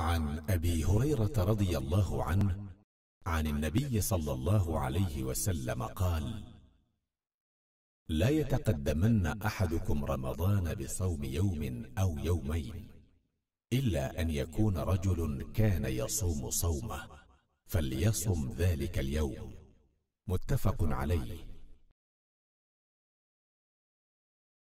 عن أبي هريرة رضي الله عنه عن النبي صلى الله عليه وسلم قال لا يتقدمن أحدكم رمضان بصوم يوم أو يومين إلا أن يكون رجل كان يصوم صومه فليصم ذلك اليوم متفق عليه